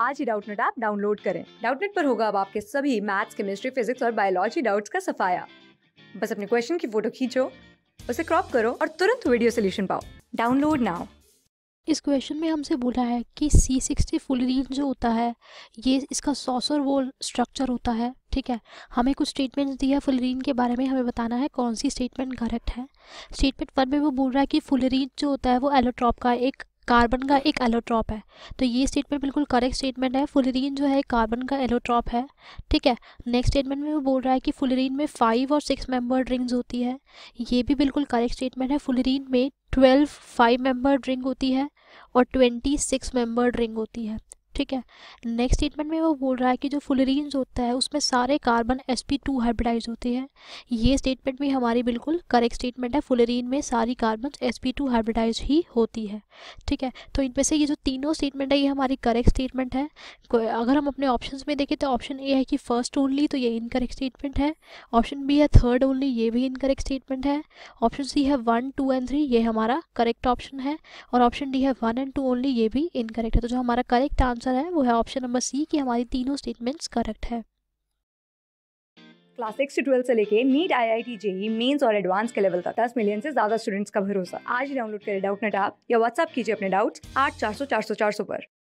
आज ही Doubtnut app download करें डाउटनेट पर होगा अब आपके सभी मैथ्स केमिस्ट्री फिजिक्स और बायोलॉजी डाउट्स का सफाया बस अपने क्वेश्चन की फोटो खींचो उसे क्रॉप करो और तुरंत वीडियो सोल्यूशन पाओ डाउनलोड नाउ इस क्वेश्चन में हमसे बोला है कि सी सिक्सटी फुलरीन जो होता है ये इसका सॉसर वोल स्ट्रक्चर होता है ठीक है हमें कुछ स्टेटमेंट्स दिया है फुलरीन के बारे में हमें बताना है कौन सी स्टेटमेंट करेक्ट है स्टेटमेंट वन में वो बोल रहा है कि फुलरीन जो होता है वो एलोट्रॉप का एक कार्बन का एक एलोट्रॉप है तो ये स्टेटमेंट बिल्कुल करेक्ट स्टेटमेंट है फुलरीन जो है कार्बन का एलोट्रॉप है ठीक है नेक्स्ट स्टेटमेंट में वो बोल रहा है कि फुलरीन में फाइव और सिक्स मेंबर रिंग्स होती है ये भी बिल्कुल करेक्ट स्टेटमेंट है फुलरीन में ट्वेल्व फाइव मेंबर रिंग होती है और ट्वेंटी सिक्स मेंबर रिंग होती है ठीक है नेक्स्ट स्टेटमेंट में वो बोल रहा है कि जो फुलरीन्स होता है उसमें सारे carbon S P two hybridise होते हैं ये स्टेटमेंट भी हमारी बिल्कुल करेक्ट स्टेटमेंट है फुलरीन में सारी carbon S P two hybridise ही होती है ठीक है तो इनमें से ये जो तीनों स्टेटमेंट है ये हमारी करेक्ट स्टेटमेंट है अगर हम अपने ऑप्शन में देखें तो ऑप्शन ए है कि फर्स्ट ओनली तो ये इनकरेक्ट स्टेटमेंट है ऑप्शन बी है थर्ड ओनली ये भी इनकरेक्ट स्टेटमेंट है ऑप्शन सी है वन टू एंड थ्री ये हमारा करेक्ट ऑप्शन है और ऑप्शन डी है वन एंड टू ओनली ये भी इनकरेक्ट है तो जो हमारा करेक्ट आंसर आंसर है वो है ऑप्शन नंबर सी कि हमारी तीनों स्टेटमेंट्स करेक्ट है क्लास सिक्स से ट्वेल्थ से लेके NEET I I T JEE mains और एडवांस के लेवल तक दस मिलियन से ज्यादा स्टूडेंट्स का भरोसा आज डाउनलोड करें डाउट नेट ऐप या व्हाट्सअप कीजिए अपने डाउट्स आठ चार सौ चार सौ चार सौ पर